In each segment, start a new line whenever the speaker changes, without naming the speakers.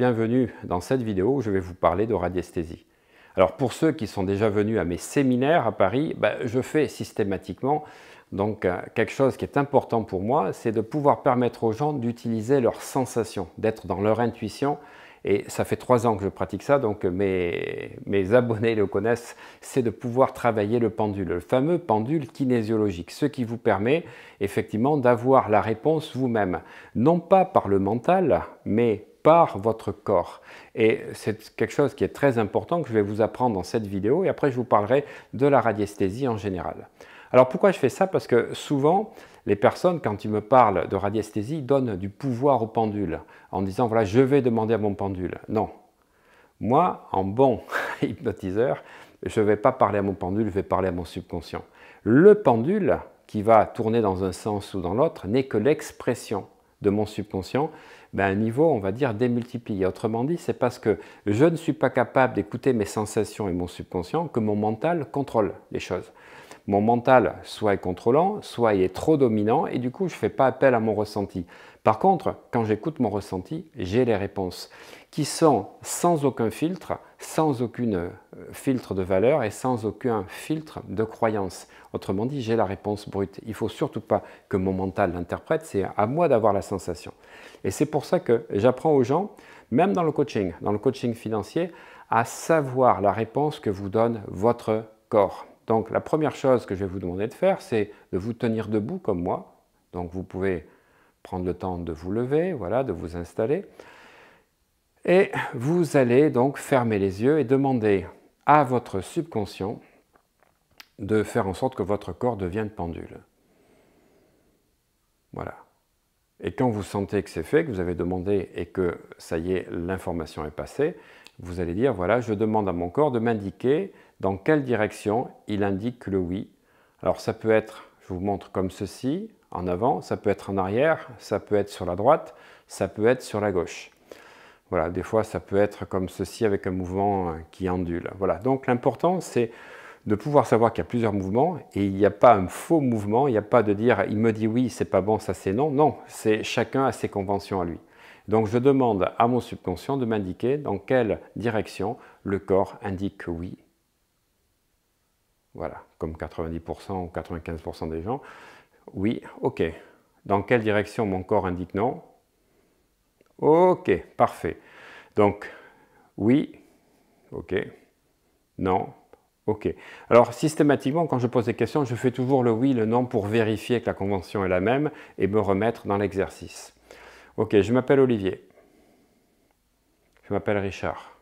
Bienvenue dans cette vidéo où je vais vous parler de radiesthésie. Alors pour ceux qui sont déjà venus à mes séminaires à Paris, ben, je fais systématiquement donc euh, quelque chose qui est important pour moi, c'est de pouvoir permettre aux gens d'utiliser leurs sensations, d'être dans leur intuition. Et ça fait trois ans que je pratique ça, donc euh, mes, mes abonnés le connaissent, c'est de pouvoir travailler le pendule, le fameux pendule kinésiologique, ce qui vous permet effectivement d'avoir la réponse vous-même, non pas par le mental, mais par votre corps. Et c'est quelque chose qui est très important que je vais vous apprendre dans cette vidéo et après je vous parlerai de la radiesthésie en général. Alors pourquoi je fais ça Parce que souvent, les personnes, quand ils me parlent de radiesthésie, donnent du pouvoir au pendule en disant voilà, je vais demander à mon pendule. Non. Moi, en bon hypnotiseur, je ne vais pas parler à mon pendule, je vais parler à mon subconscient. Le pendule qui va tourner dans un sens ou dans l'autre n'est que l'expression de mon subconscient, ben, un niveau, on va dire, démultiplié. Autrement dit, c'est parce que je ne suis pas capable d'écouter mes sensations et mon subconscient que mon mental contrôle les choses. Mon mental soit est contrôlant, soit il est trop dominant et du coup, je ne fais pas appel à mon ressenti. Par contre, quand j'écoute mon ressenti, j'ai les réponses qui sont sans aucun filtre, sans aucun euh, filtre de valeur et sans aucun filtre de croyance. Autrement dit, j'ai la réponse brute. Il ne faut surtout pas que mon mental l'interprète, c'est à moi d'avoir la sensation. Et c'est pour ça que j'apprends aux gens, même dans le coaching, dans le coaching financier, à savoir la réponse que vous donne votre corps. Donc la première chose que je vais vous demander de faire, c'est de vous tenir debout comme moi. Donc vous pouvez prendre le temps de vous lever, voilà, de vous installer. Et vous allez donc fermer les yeux et demander à votre subconscient de faire en sorte que votre corps devienne pendule. Voilà. Et quand vous sentez que c'est fait, que vous avez demandé et que ça y est, l'information est passée, vous allez dire, voilà, je demande à mon corps de m'indiquer dans quelle direction il indique le oui. Alors ça peut être, je vous montre comme ceci, en avant, ça peut être en arrière, ça peut être sur la droite, ça peut être sur la gauche. Voilà, des fois ça peut être comme ceci avec un mouvement euh, qui ondule. Voilà, donc l'important c'est de pouvoir savoir qu'il y a plusieurs mouvements et il n'y a pas un faux mouvement, il n'y a pas de dire il me dit oui, c'est pas bon, ça c'est non. Non, c'est chacun a ses conventions à lui. Donc je demande à mon subconscient de m'indiquer dans quelle direction le corps indique oui. Voilà, comme 90% ou 95% des gens. Oui, ok. Dans quelle direction mon corps indique non Ok, parfait. Donc, oui, ok, non, ok. Alors, systématiquement, quand je pose des questions, je fais toujours le oui, le non pour vérifier que la convention est la même et me remettre dans l'exercice. Ok, je m'appelle Olivier. Je m'appelle Richard.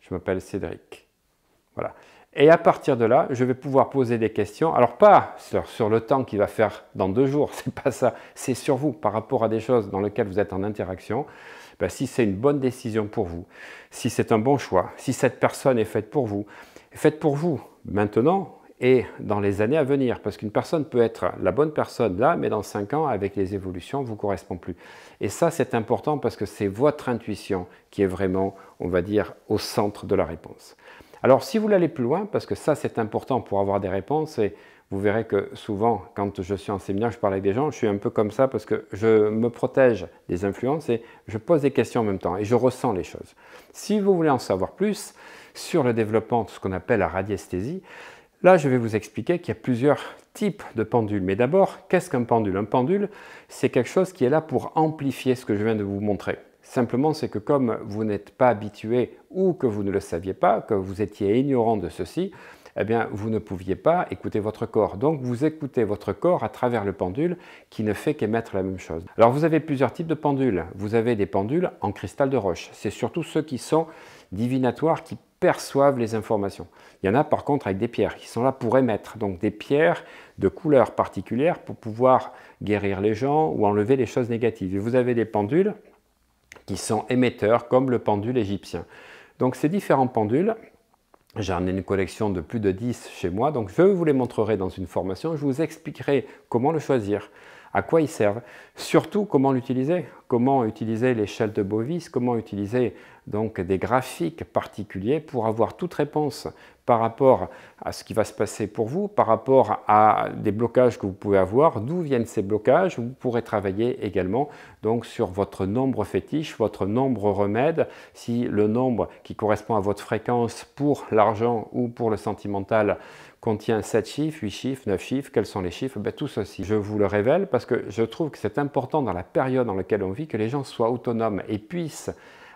Je m'appelle Cédric. Voilà. Et à partir de là, je vais pouvoir poser des questions. Alors pas sur, le temps qu'il va faire dans deux jours, c'est pas ça. C'est sur vous par rapport à des choses dans lesquelles vous êtes en interaction. Ben, si c'est une bonne décision pour vous, si c'est un bon choix, si cette personne est faite pour vous, faite pour vous maintenant et dans les années à venir, parce qu'une personne peut être la bonne personne là, mais dans cinq ans, avec les évolutions, vous correspond plus. Et ça, c'est important parce que c'est votre intuition qui est vraiment, on va dire, au centre de la réponse. Alors si vous voulez aller plus loin, parce que ça c'est important pour avoir des réponses, et vous verrez que souvent quand je suis en séminaire, je parle avec des gens, je suis un peu comme ça parce que je me protège des influences et je pose des questions en même temps et je ressens les choses. Si vous voulez en savoir plus sur le développement de ce qu'on appelle la radiesthésie, Là, je vais vous expliquer qu'il y a plusieurs types de pendules. Mais d'abord, qu'est-ce qu'un pendule Un pendule, c'est quelque chose qui est là pour amplifier ce que je viens de vous montrer. Simplement, c'est que comme vous n'êtes pas habitué ou que vous ne le saviez pas, que vous étiez ignorant de ceci, eh bien, vous ne pouviez pas écouter votre corps. Donc, vous écoutez votre corps à travers le pendule qui ne fait qu'émettre la même chose. Alors, vous avez plusieurs types de pendules. Vous avez des pendules en cristal de roche. C'est surtout ceux qui sont divinatoires, qui perçoivent les informations. Il y en a par contre avec des pierres qui sont là pour émettre, donc des pierres de couleur particulière pour pouvoir guérir les gens ou enlever les choses négatives. Et vous avez des pendules qui sont émetteurs, comme le pendule égyptien. Donc ces différents pendules, J'en ai une collection de plus de 10 chez moi, donc je vous les montrerai dans une formation. Je vous expliquerai comment le choisir, à quoi ils servent, surtout comment l'utiliser, comment utiliser l'échelle de Bovis, comment utiliser donc des graphiques particuliers pour avoir toute réponse par rapport à ce qui va se passer pour vous, par rapport à des blocages que vous pouvez avoir, d'où viennent ces blocages. Vous pourrez travailler également donc sur votre nombre fétiche, votre nombre remède, si le nombre qui correspond à votre fréquence pour l'argent ou pour le sentimental contient 7 chiffres, 8 chiffres, 9 chiffres, quels sont les chiffres ben, Tout ceci, je vous le révèle parce que je trouve que c'est important dans la période dans laquelle on vit que les gens soient autonomes et puissent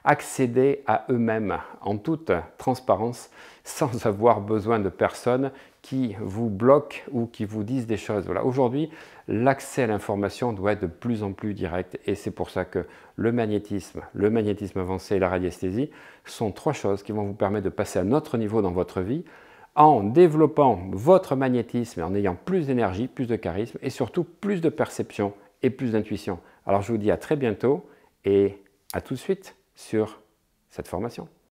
accéder à eux-mêmes en toute transparence sans avoir besoin de personnes qui vous bloquent ou qui vous disent des choses. Aujourd'hui, l'accès à l'information doit être de plus en plus direct et c'est pour ça que le magnétisme, le magnétisme avancé et la radiesthésie sont trois choses qui vont vous permettre de passer à un autre niveau dans votre vie en développant votre magnétisme et en ayant plus d'énergie, plus de charisme et surtout plus de perception et plus d'intuition. Alors je vous dis à très bientôt et à tout de suite sur cette formation.